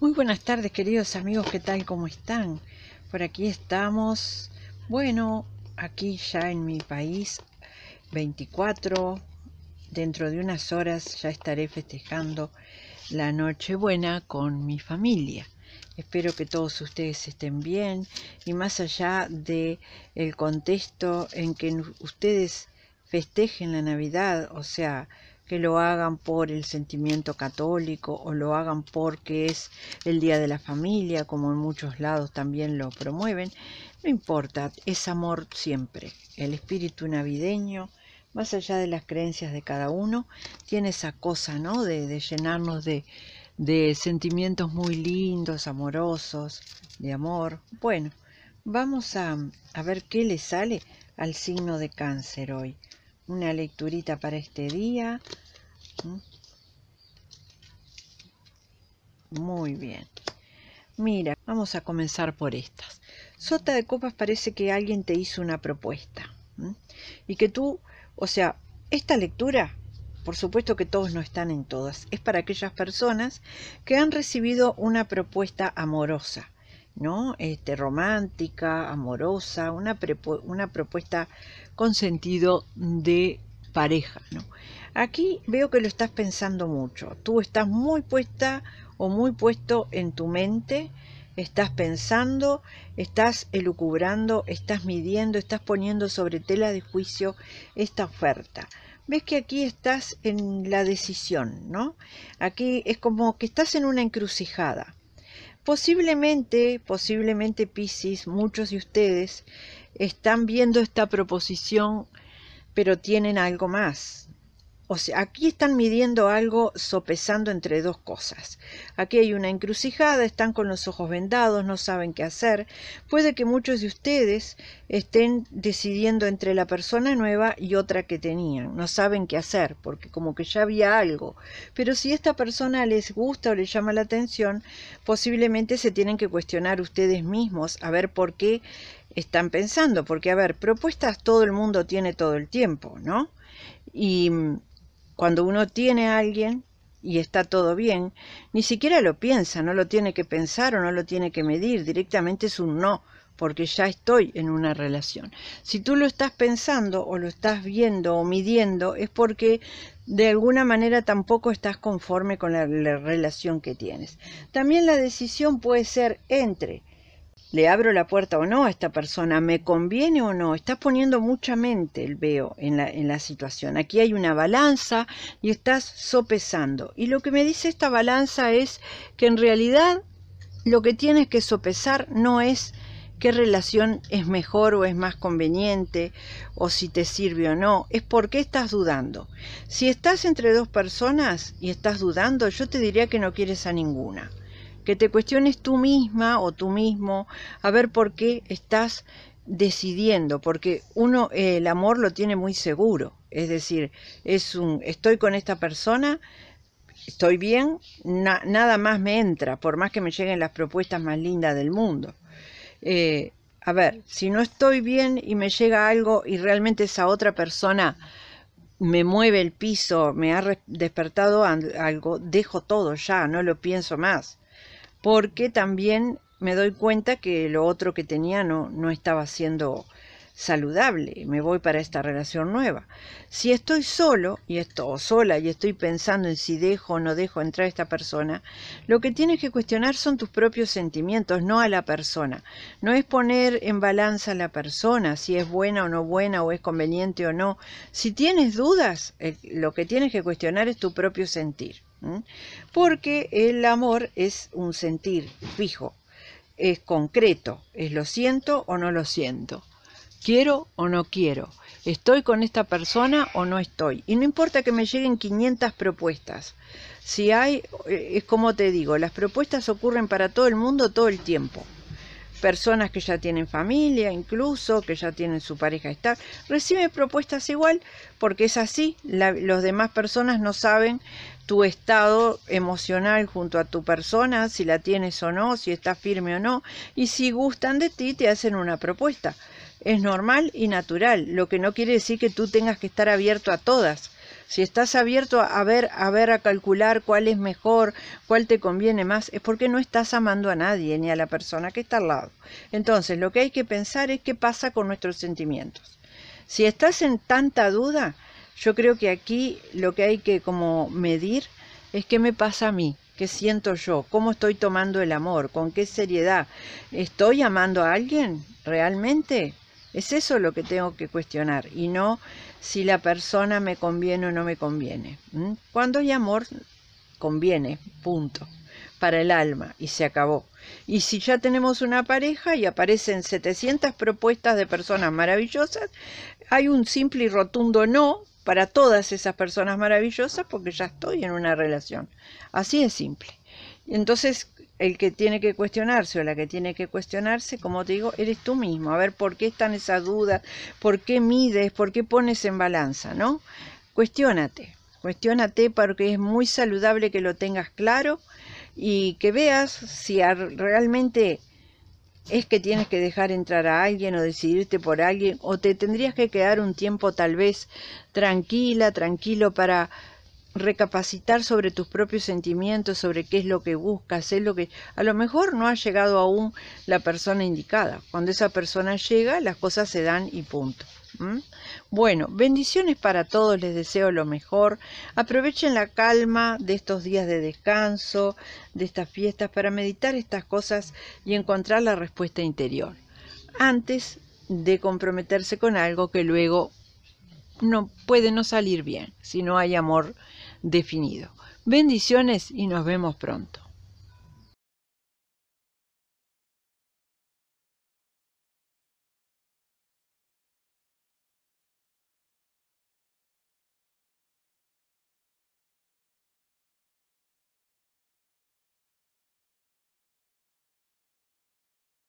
Muy buenas tardes queridos amigos, ¿qué tal? ¿Cómo están? Por aquí estamos, bueno, aquí ya en mi país, 24, dentro de unas horas ya estaré festejando la Nochebuena con mi familia. Espero que todos ustedes estén bien y más allá de contexto en que ustedes festejen la Navidad, o sea, que lo hagan por el sentimiento católico o lo hagan porque es el Día de la Familia, como en muchos lados también lo promueven, no importa, es amor siempre. El espíritu navideño, más allá de las creencias de cada uno, tiene esa cosa, ¿no? De, llenarnos de, sentimientos muy lindos, amorosos, de amor. Bueno, vamos a, a ver qué le sale al signo de cáncer hoy una lecturita para este día. ¿Mm? Muy bien. Mira, vamos a comenzar por estas. Sota de copas parece que alguien te hizo una propuesta. Y que tú, o sea, esta lectura, por supuesto que todos no están en todas, es para aquellas personas que han recibido una propuesta amorosa este, romántica, amorosa, una, una propuesta con sentido de pareja, Aquí veo que lo estás pensando mucho. Tú estás muy puesta o muy puesto en tu mente, estás pensando, estás elucubrando, estás midiendo, estás poniendo sobre tela de juicio esta oferta. Ves que aquí estás en la decisión, ¿no? Aquí es como que estás en una encrucijada. Posiblemente, posiblemente Piscis, muchos de ustedes están viendo esta proposición, pero tienen algo más. O sea, aquí están midiendo algo sopesando entre dos cosas. Aquí hay una encrucijada, están con los ojos vendados, no saben qué hacer. Puede que muchos de ustedes estén decidiendo entre la persona nueva y otra que tenían. No saben qué hacer, porque como que ya había algo. Pero si esta persona les gusta o les llama la atención, posiblemente se tienen que cuestionar ustedes mismos a ver por qué están pensando. Porque, a ver, propuestas todo el mundo tiene todo el tiempo, ¿no? Y cuando uno tiene a alguien y está todo bien, ni siquiera lo piensa, no lo tiene que pensar o no lo tiene que medir, directamente es un no, porque ya estoy en una relación. Si tú lo estás pensando o lo estás viendo o midiendo, es porque de alguna manera tampoco estás conforme con la, relación que tienes. También la decisión puede ser entre le abro la puerta o no a esta persona, me conviene o no, estás poniendo mucha mente, el veo, en la, en la situación. Aquí hay una balanza y estás sopesando. Y lo que me dice esta balanza es que en realidad lo que tienes que sopesar no es qué relación es mejor o es más conveniente o si te sirve o no, es por qué estás dudando. Si estás entre dos personas y estás dudando, yo te diría que no quieres a ninguna que te cuestiones tú misma o tú mismo a ver por qué estás decidiendo, porque uno eh, el amor lo tiene muy seguro, es decir, es un estoy con esta persona, estoy bien, nada más me entra, por más que me lleguen las propuestas más lindas del mundo. Eh, a ver, si no estoy bien y me llega algo y realmente esa otra persona me mueve el piso, me ha despertado algo, dejo todo ya, no lo pienso más porque también me doy cuenta que lo otro que tenía no, estaba siendo saludable, me voy para esta relación nueva. Si estoy solo y estoy sola y estoy pensando en si dejo o no dejo entrar a esta persona, lo que tienes que cuestionar son tus propios sentimientos, no a la persona. No es poner en balanza a la persona, si es buena o no buena o es conveniente o no. Si tienes dudas, eh, lo que tienes que cuestionar es tu propio sentir porque el amor es un sentir fijo, es concreto, es lo siento o no lo siento, quiero o no quiero, estoy con esta persona o no estoy. Y no importa que me lleguen 500 propuestas, si hay, eh, es como te digo, las propuestas ocurren para todo el mundo todo el tiempo personas que ya tienen familia, incluso que ya tienen su pareja está recibe propuestas igual porque es así, Los demás personas no saben tu estado emocional junto a tu persona, si la tienes o no, si está firme o no, y si gustan de ti te hacen una propuesta. Es normal y natural, lo que no quiere decir que tú tengas que estar abierto a todas si estás abierto a ver, a ver, a calcular cuál es mejor, cuál te conviene más, es porque no estás amando a nadie ni a la persona que está al lado. Entonces, lo que hay que pensar es qué pasa con nuestros sentimientos. Si estás en tanta duda, yo creo que aquí lo que hay que como medir es qué me pasa a mí, ¿Qué siento yo? ¿Cómo estoy tomando el amor? ¿Con qué seriedad? ¿Estoy amando a alguien realmente? Es eso lo que tengo que cuestionar y no si la persona me conviene o no me conviene. Cuando hay amor, conviene, punto, para el alma y se acabó. Y si ya tenemos una pareja y aparecen 700 propuestas de personas maravillosas, hay un simple y rotundo no para todas esas personas maravillosas porque ya estoy en una relación. Así es simple. Entonces, el que tiene que cuestionarse o la que tiene que cuestionarse, como te digo, eres tú mismo. A ver, ¿por qué están esas dudas? ¿Por qué mides? ¿Por qué pones en balanza? ¿No? Cuestiónate, cuestiónate porque es muy saludable que lo tengas claro y que veas si realmente es que tienes que dejar entrar a alguien o decidirte por alguien o te tendrías que quedar un tiempo tal vez tranquila, tranquilo para recapacitar sobre tus propios sentimientos, sobre qué es lo que buscas, es lo que a lo mejor no ha llegado aún la persona indicada. Cuando esa persona llega, las cosas se dan y punto. Bueno, bendiciones para todos, les deseo lo mejor. Aprovechen la calma de estos días de descanso, de estas fiestas, para meditar estas cosas y encontrar la respuesta interior. Antes de comprometerse con algo que luego no puede no salir bien si no hay amor definido. Bendiciones y nos vemos pronto.